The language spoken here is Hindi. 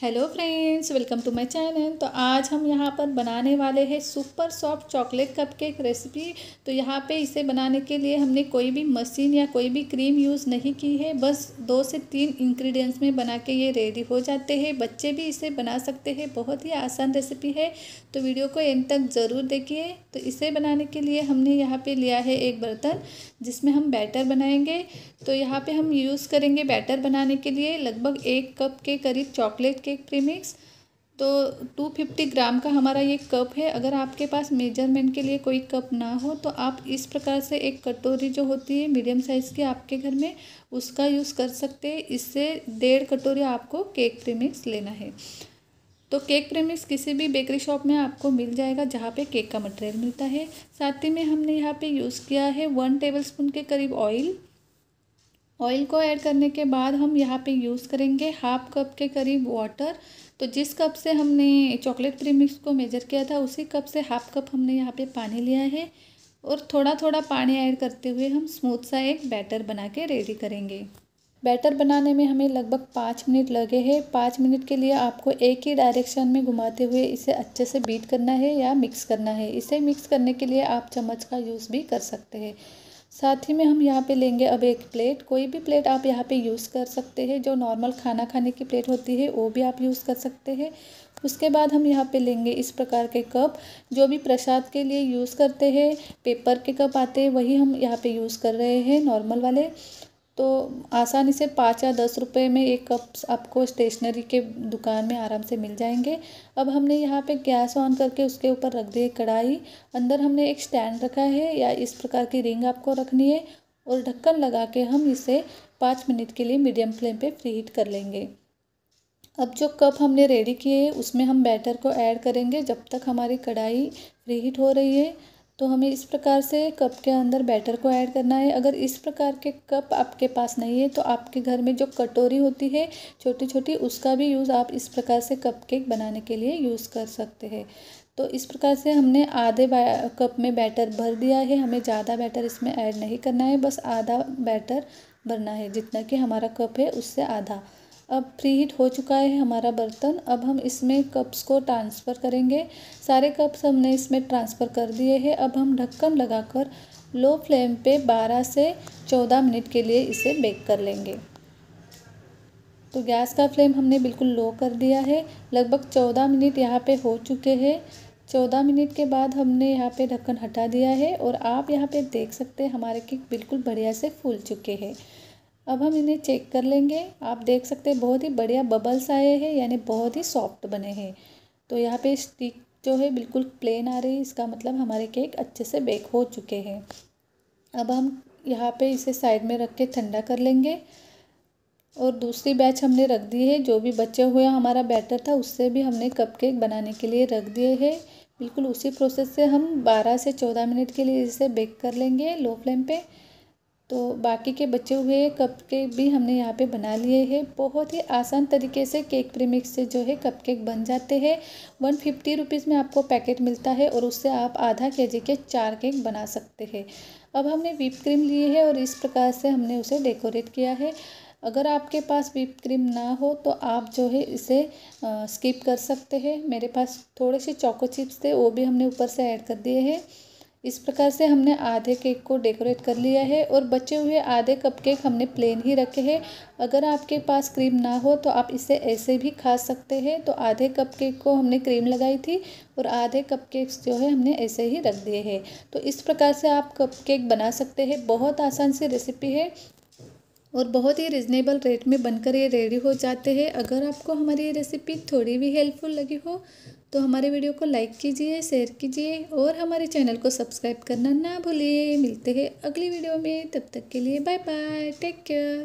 hello friends welcome to my channel तो आज हम यहाँ पर बनाने वाले हैं super soft chocolate cupcake recipe तो यहाँ पे इसे बनाने के लिए हमने कोई भी मशीन या कोई भी क्रीम यूज़ नहीं की है बस दो से तीन इंग्रेडिएंट्स में बना के ये रेडी हो जाते हैं बच्चे भी इसे बना सकते हैं बहुत ही आसान रेसिपी है तो वीडियो को एंड तक ज़रूर देखिए तो इसे बनाने के लिए हमने यहाँ पर लिया है एक बर्तन जिसमें हम बैटर बनाएंगे तो यहाँ पे हम यूज़ करेंगे बैटर बनाने के लिए लगभग एक कप के करीब चॉकलेट केक प्रीमिक्स तो टू फिफ्टी ग्राम का हमारा ये कप है अगर आपके पास मेजरमेंट के लिए कोई कप ना हो तो आप इस प्रकार से एक कटोरी जो होती है मीडियम साइज़ की आपके घर में उसका यूज़ कर सकते हैं इससे डेढ़ कटोरी आपको केक प्रीमिक्स लेना है तो केक प्रेमिक्स किसी भी बेकरी शॉप में आपको मिल जाएगा जहाँ पे केक का मटेरियल मिलता है साथ ही में हमने यहाँ पे यूज़ किया है वन टेबलस्पून के करीब ऑयल ऑयल को ऐड करने के बाद हम यहाँ पे यूज़ करेंगे हाफ कप के करीब वाटर तो जिस कप से हमने चॉकलेट प्रीमिक्स को मेज़र किया था उसी कप से हाफ कप हमने यहाँ पे पानी लिया है और थोड़ा थोड़ा पानी ऐड करते हुए हम स्मूथ सा एक बैटर बना के रेडी करेंगे बैटर बनाने में हमें लगभग पाँच मिनट लगे हैं पाँच मिनट के लिए आपको एक ही डायरेक्शन में घुमाते हुए इसे अच्छे से बीट करना है या मिक्स करना है इसे मिक्स करने के लिए आप चम्मच का यूज़ भी कर सकते हैं साथ ही में हम यहाँ पे लेंगे अब एक प्लेट कोई भी प्लेट आप यहाँ पे यूज़ कर सकते हैं जो नॉर्मल खाना खाने की प्लेट होती है वो भी आप यूज़ कर सकते हैं उसके बाद हम यहाँ पे लेंगे इस प्रकार के कप जो भी प्रसाद के लिए यूज़ करते हैं पेपर के कप आते हैं वही हम यहाँ पे यूज़ कर रहे हैं नॉर्मल वाले तो आसानी से पाँच या दस रुपए में एक कप आपको स्टेशनरी के दुकान में आराम से मिल जाएंगे अब हमने यहाँ पे गैस ऑन करके उसके ऊपर रख दिए कढ़ाई अंदर हमने एक स्टैंड रखा है या इस प्रकार की रिंग आपको रखनी है और ढक्कन लगा के हम इसे पाँच मिनट के लिए मीडियम फ्लेम पर फ्री हीट कर लेंगे अब जो कप हमने रेडी किए हैं उसमें हम बैटर को ऐड करेंगे जब तक हमारी कढ़ाई फ्री हीट हो रही है तो हमें इस प्रकार से कप के अंदर बैटर को ऐड करना है अगर इस प्रकार के कप आपके पास नहीं है तो आपके घर में जो कटोरी होती है छोटी छोटी उसका भी यूज़ आप इस प्रकार से कप केक बनाने के लिए यूज़ कर सकते हैं तो इस प्रकार से हमने आधे कप में बैटर भर दिया है हमें ज़्यादा बैटर इसमें ऐड नहीं करना है बस आधा बैटर भरना है जितना कि हमारा कप है उससे आधा अब प्री हीट हो चुका है हमारा बर्तन अब हम इसमें कप्स को ट्रांसफ़र करेंगे सारे कप्स हमने इसमें ट्रांसफ़र कर दिए हैं अब हम ढक्कन लगाकर लो फ्लेम पे 12 से 14 मिनट के लिए इसे बेक कर लेंगे तो गैस का फ्लेम हमने बिल्कुल लो कर दिया है लगभग 14 मिनट यहाँ पे हो चुके हैं चौदह मिनट के बाद हमने यहाँ पे ढक्कन हटा दिया है और आप यहाँ पे देख सकते हैं हमारे केक बिल्कुल बढ़िया से फूल चुके हैं अब हम इन्हें चेक कर लेंगे आप देख सकते हैं बहुत ही बढ़िया बबल्स आए हैं यानी बहुत ही सॉफ्ट बने हैं तो यहाँ पे स्टिक जो है बिल्कुल प्लेन आ रही है इसका मतलब हमारे केक अच्छे से बेक हो चुके हैं अब हम यहाँ पे इसे साइड में रख के ठंडा कर लेंगे और दूसरी बैच हमने रख दी है जो भी बचे हुए हमारा बैटर था उससे भी हमने कप केक बनाने के लिए रख दिए है बिल्कुल उसी प्रोसेस से हम बारह से चौदह मिनट के लिए इसे बेक कर लेंगे लो फ्लेम पर तो बाकी के बचे हुए कप केक भी हमने यहाँ पे बना लिए हैं बहुत ही आसान तरीके से केक प्रीमिक्स से जो है कप केक बन जाते हैं वन फिफ्टी रुपीज़ में आपको पैकेट मिलता है और उससे आप आधा के जी के चार केक बना सकते हैं अब हमने व्हीप क्रीम लिए है और इस प्रकार से हमने उसे डेकोरेट किया है अगर आपके पास व्हीप क्रीम ना हो तो आप जो है इसे स्किप कर सकते हैं मेरे पास थोड़े से चॉको चिप्स थे वो भी हमने ऊपर से ऐड कर दिए हैं इस प्रकार से हमने आधे केक को डेकोरेट कर लिया है और बचे हुए आधे कप केक हमने प्लेन ही रखे हैं अगर आपके पास क्रीम ना हो तो आप इसे ऐसे भी खा सकते हैं तो आधे कप केक को हमने क्रीम लगाई थी और आधे कप केक्स जो है हमने ऐसे ही रख दिए हैं तो इस प्रकार से आप कप केक बना सकते हैं बहुत आसान सी रेसिपी है और बहुत ही रिजनेबल रेट में बनकर ये रेडी हो जाते हैं अगर आपको हमारी ये रेसिपी थोड़ी भी हेल्पफुल लगी हो तो हमारे वीडियो को लाइक कीजिए शेयर कीजिए और हमारे चैनल को सब्सक्राइब करना ना भूलिए मिलते हैं अगली वीडियो में तब तक के लिए बाय बाय टेक केयर